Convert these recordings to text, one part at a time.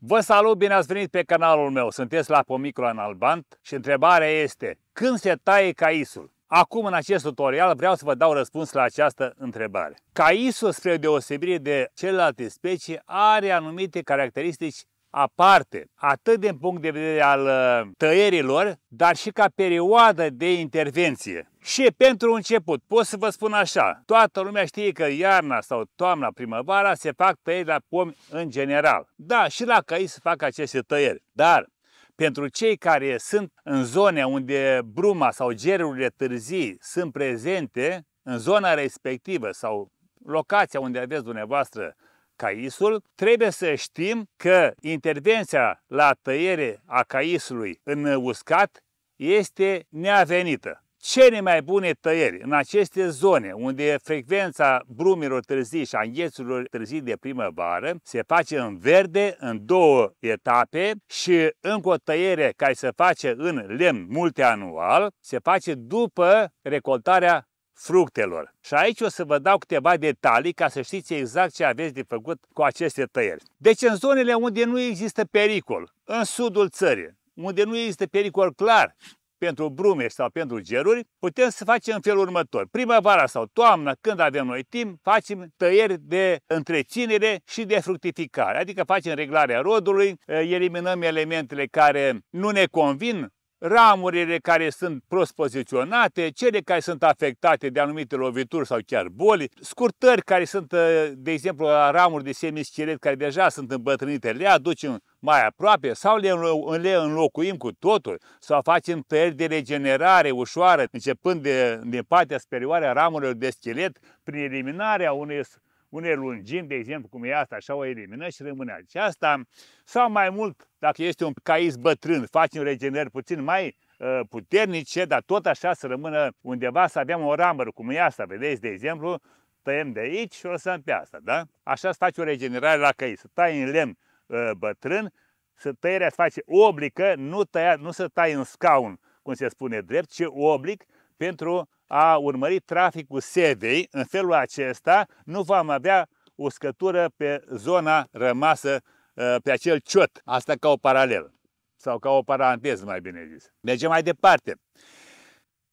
Vă salut, bine ați venit pe canalul meu. Sunteți la Pomicul în Albant și întrebarea este când se taie caisul? Acum, în acest tutorial, vreau să vă dau răspuns la această întrebare. Caisul, spre deosebire de celelalte specii, are anumite caracteristici aparte, atât din punct de vedere al uh, tăierilor, dar și ca perioadă de intervenție. Și pentru început, pot să vă spun așa, toată lumea știe că iarna sau toamna, primăvara se fac tăieri la pomi în general. Da, și la căi se fac aceste tăieri, dar pentru cei care sunt în zone unde bruma sau gerurile târzii sunt prezente, în zona respectivă sau locația unde aveți dumneavoastră caisul, trebuie să știm că intervenția la tăiere a caisului în uscat este neavenită. Cele mai bune tăieri în aceste zone unde frecvența brumilor târzii și a înghețurilor târzii de primăvară se face în verde, în două etape și încă o tăiere care se face în lemn multianual se face după recoltarea fructelor. Și aici o să vă dau câteva detalii ca să știți exact ce aveți de făcut cu aceste tăieri. Deci în zonele unde nu există pericol, în sudul țării, unde nu există pericol clar pentru brume sau pentru geruri, putem să facem în felul următor. Primăvara sau toamna, când avem noi timp, facem tăieri de întreținere și de fructificare, adică facem reglarea rodului, eliminăm elementele care nu ne convin ramurile care sunt prost poziționate, cele care sunt afectate de anumite lovituri sau chiar boli, scurtări care sunt, uh, de exemplu, la ramuri de semischelet care deja sunt îmbătrânite, le aducem mai aproape sau le, le înlocuim cu totul sau facem tăieri de regenerare ușoară, începând de, de partea superioară a ramurilor de schelet prin eliminarea unei unei lungimi, de exemplu, cum e asta, așa o elimină și rămâne aceasta. Sau mai mult, dacă este un cais bătrân, facem regenerări puțin mai uh, puternice, dar tot așa să rămână undeva, să avem o ramără, cum e asta, vedeți, de exemplu, tăiem de aici și o să pe asta, da? Așa să faci o regenerare la cais, să tai în lemn uh, bătrân, să tăierea se face oblică, nu, tăia, nu să tai în scaun, cum se spune drept, ci oblic, pentru a urmări traficul sevei, în felul acesta nu vom avea uscătură pe zona rămasă ă, pe acel ciot. Asta ca o paralel sau ca o paranteză, mai bine zis. Mergem mai departe.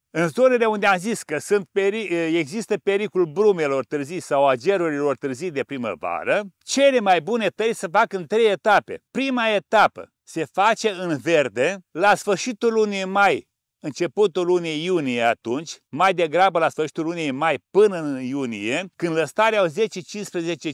În zonele unde am zis că sunt peri ă, există pericol brumelor târzii sau a gerurilor târzii de primăvară, cele mai bune tăi se fac în trei etape. Prima etapă se face în verde la sfârșitul lunii mai începutul lunii iunie atunci, mai degrabă la sfârșitul lunii mai până în iunie, când lăstarea au 10-15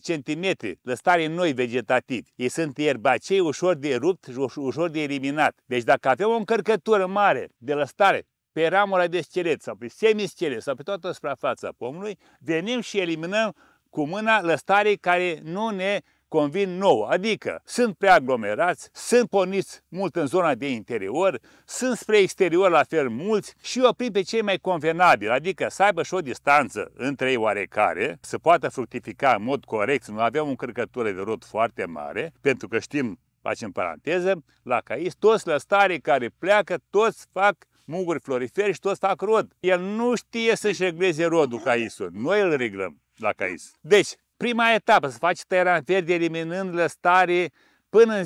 cm, lăstare noi vegetativi. Ei sunt ierbacei ușor de rupt și ușor de eliminat. Deci dacă avem o încărcătură mare de lăstare pe ramura de schelet sau pe semischelet sau pe toată suprafața pomului, venim și eliminăm cu mâna lăstarii care nu ne convin nouă, adică sunt prea aglomerați, sunt porniți mult în zona de interior, sunt spre exterior la fel mulți și oprim pe cei mai convenabili, adică să aibă și o distanță între ei oarecare, să poată fructifica în mod corect, să nu avem o încărcătură de rod foarte mare, pentru că știm, facem paranteză, la cais, toți lăstarii care pleacă, toți fac muguri floriferi și toți fac rod. El nu știe să-și regleze rodul caisul, noi îl reglăm la cais. Deci, prima etapă, să faci tăierea în verde eliminând lăstare până în 10-15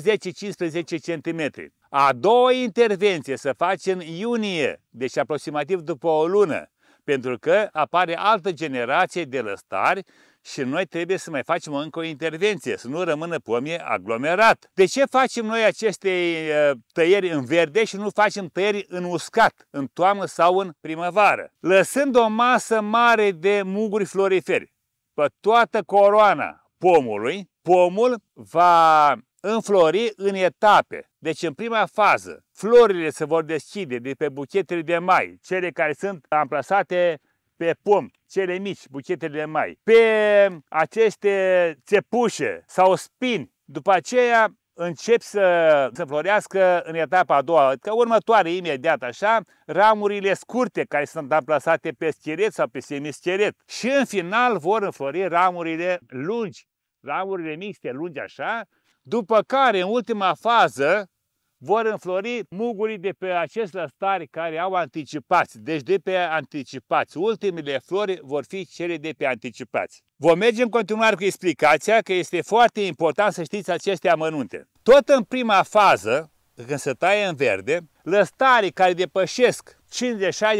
cm. A doua intervenție să faci în iunie, deci aproximativ după o lună, pentru că apare altă generație de lăstari și noi trebuie să mai facem încă o intervenție, să nu rămână pomie aglomerat. De ce facem noi aceste tăieri în verde și nu facem tăieri în uscat, în toamnă sau în primăvară? Lăsând o masă mare de muguri floriferi, pe toată coroana pomului, pomul va înflori în etape. Deci în prima fază, florile se vor deschide de pe buchetele de mai, cele care sunt amplasate pe pom, cele mici, buchetele de mai, pe aceste țepușe sau spini. După aceea încep să, să florească în etapa a doua, că următoare imediat așa, ramurile scurte care sunt amplasate pe schelet sau pe semischelet. Și în final vor înflori ramurile lungi, ramurile mixte, lungi așa, după care în ultima fază vor înflori mugurii de pe acest lăstari care au anticipați. Deci de pe anticipați. Ultimele flori vor fi cele de pe anticipați. Vom merge în continuare cu explicația că este foarte important să știți aceste amănunte. Tot în prima fază, când se taie în verde, lăstarii care depășesc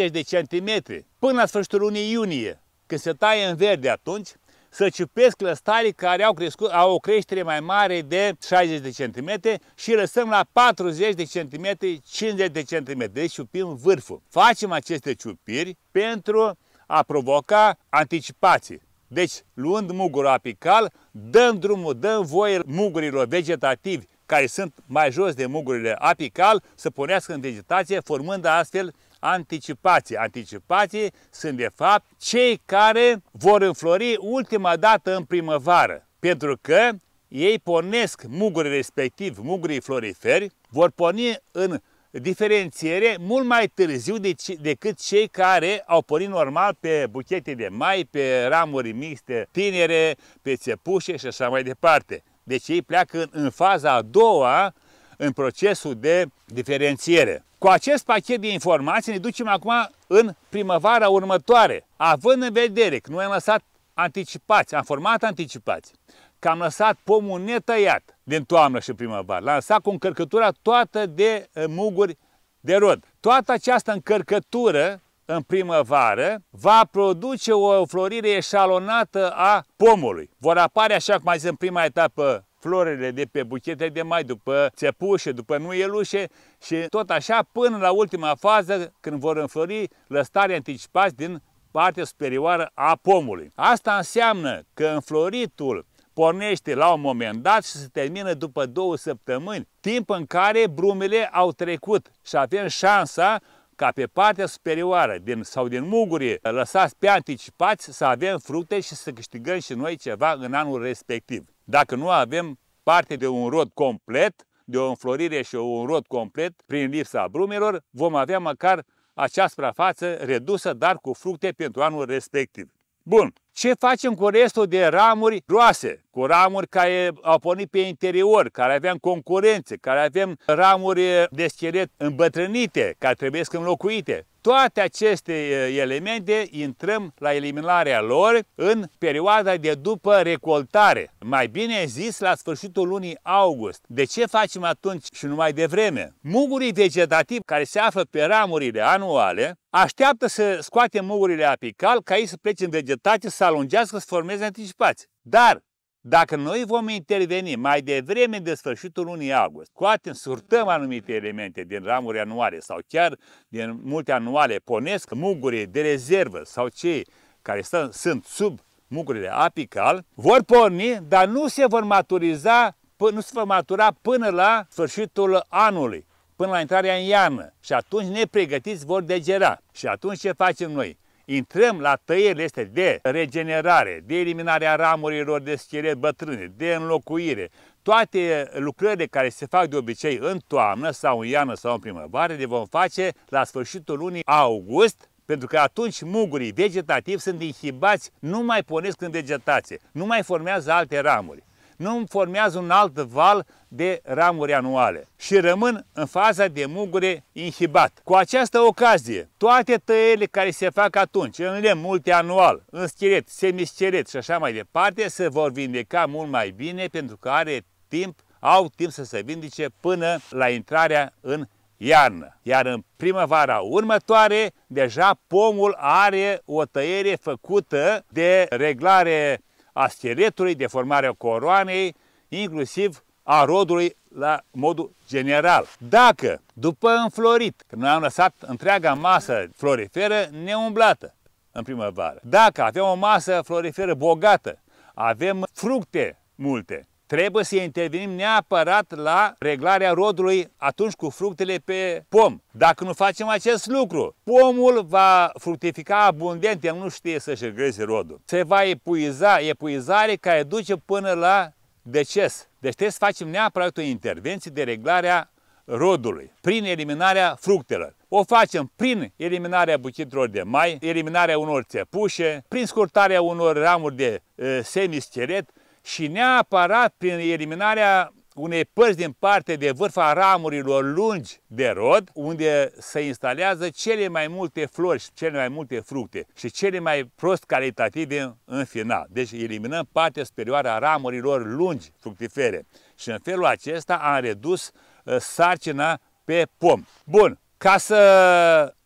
50-60 de centimetri până la sfârșitul lunii iunie, când se taie în verde atunci, să ciupesc lăstarii care au, crescut, au o creștere mai mare de 60 de cm și lăsăm la 40 de cm, 50 de cm. Deci ciupim vârful. Facem aceste ciupiri pentru a provoca anticipații. Deci, luând mugurul apical, dăm drumul, dăm voie mugurilor vegetativi care sunt mai jos de mugurile apical să punească în vegetație, formând astfel anticipații. Anticipații sunt de fapt cei care vor înflori ultima dată în primăvară, pentru că ei pornesc mugurii respectiv, mugurii floriferi, vor porni în diferențiere mult mai târziu decât cei care au pornit normal pe buchete de mai, pe ramuri mixte tinere, pe țepușe și așa mai departe. Deci ei pleacă în faza a doua în procesul de diferențiere. Cu acest pachet de informații ne ducem acum în primăvara următoare, având în vedere că noi am lăsat anticipați, am format anticipați, că am lăsat pomul netăiat din toamnă și primăvară, l-am lăsat cu încărcătura toată de eh, muguri de rod. Toată această încărcătură în primăvară va produce o florire eșalonată a pomului. Vor apare, așa cum ai zis, în prima etapă florile de pe buchete de mai, după țepușe, după nuielușe și tot așa până la ultima fază când vor înflori lăstare anticipați din partea superioară a pomului. Asta înseamnă că înfloritul pornește la un moment dat și se termină după două săptămâni, timp în care brumele au trecut și avem șansa ca pe partea superioară din, sau din muguri lăsați pe anticipați să avem fructe și să câștigăm și noi ceva în anul respectiv dacă nu avem parte de un rod complet, de o înflorire și un rod complet prin lipsa brumelor, vom avea măcar acea suprafață redusă, dar cu fructe pentru anul respectiv. Bun, ce facem cu restul de ramuri groase, cu ramuri care au pornit pe interior, care avem concurențe, care avem ramuri eh, de schelet îmbătrânite, care trebuie să înlocuite? Toate aceste eh, elemente intrăm la eliminarea lor în perioada de după recoltare, mai bine zis la sfârșitul lunii august. De ce facem atunci și numai devreme? Mugurii vegetativi care se află pe ramurile anuale așteaptă să scoatem mugurile apical ca ei să plece în vegetație să alungească să formeze anticipați. Dar dacă noi vom interveni mai devreme de sfârșitul lunii august, scoatem, surtăm anumite elemente din ramuri anuale sau chiar din multe anuale, ponesc mugurii de rezervă sau cei care stă, sunt sub mugurile apical, vor porni, dar nu se vor maturiza, nu se vor matura până la sfârșitul anului, până la intrarea în iarnă. Și atunci nepregătiți vor degera. Și atunci ce facem noi? intrăm la tăierile este de regenerare, de eliminarea ramurilor de schelet bătrâne, de înlocuire, toate lucrările care se fac de obicei în toamnă sau în iarnă sau în primăvară le vom face la sfârșitul lunii august, pentru că atunci mugurii vegetativi sunt inhibați, nu mai pornesc în vegetație, nu mai formează alte ramuri nu formează un alt val de ramuri anuale și rămân în faza de mugure inhibat. Cu această ocazie, toate tăierile care se fac atunci, în lemn multianual, în schelet, semischelet și așa mai departe, se vor vindeca mult mai bine pentru că are timp, au timp să se vindece până la intrarea în iarnă. Iar în primăvara următoare, deja pomul are o tăiere făcută de reglare a scheletului, deformarea coroanei, inclusiv a rodului la modul general. Dacă, după înflorit, că noi am lăsat întreaga masă floriferă neumblată în primăvară, dacă avem o masă floriferă bogată, avem fructe multe, Trebuie să intervenim neapărat la reglarea rodului atunci cu fructele pe pom. Dacă nu facem acest lucru, pomul va fructifica abundent, el nu știe să-și regleze rodul. Se va epuiza, epuizare care duce până la deces. Deci trebuie să facem neapărat o intervenție de reglarea rodului, prin eliminarea fructelor. O facem prin eliminarea buchetelor de mai, eliminarea unor țepușe, prin scurtarea unor ramuri de e, semischeret, și neapărat prin eliminarea unei părți din parte de vârf a ramurilor lungi de rod, unde se instalează cele mai multe flori și cele mai multe fructe și cele mai prost calitative în final. Deci eliminăm partea superioară a ramurilor lungi fructifere și în felul acesta am redus ă, sarcina pe pom. Bun, ca să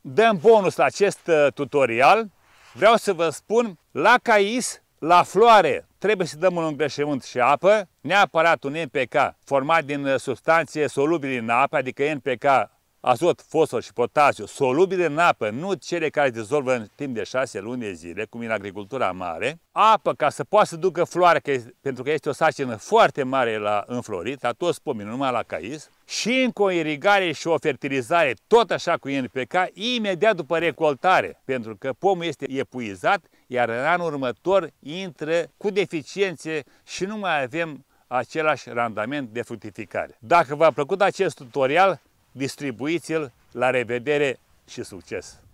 dăm bonus la acest ă, tutorial, vreau să vă spun, la cais la floare trebuie să dăm un îngrășământ și apă, neapărat un NPK format din uh, substanțe solubile în apă, adică NPK azot, fosfor și potasiu, solubile în apă, nu cele care dizolvă în timp de 6 luni de zile, cum e în agricultura mare, apă ca să poată să ducă floarea, că, pentru că este o sacină foarte mare la înflorit, la toți pomii, numai la cais, și încă o irigare și o fertilizare, tot așa cu NPK, imediat după recoltare, pentru că pomul este epuizat iar în anul următor intră cu deficiențe și nu mai avem același randament de fructificare. Dacă v-a plăcut acest tutorial, distribuiți-l. La revedere și succes!